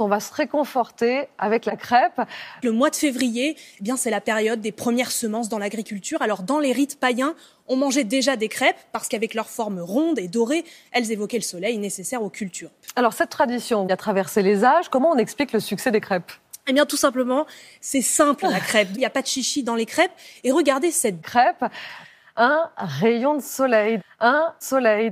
on va se réconforter avec la crêpe. Le mois de février, eh bien c'est la période des premières semences dans l'agriculture. Alors dans les rites païens, on mangeait déjà des crêpes parce qu'avec leur forme ronde et dorée, elles évoquaient le soleil nécessaire aux cultures. Alors cette tradition a traversé les âges, comment on explique le succès des crêpes eh bien, tout simplement, c'est simple la crêpe. Il n'y a pas de chichi dans les crêpes. Et regardez cette crêpe. Un rayon de soleil. Un soleil.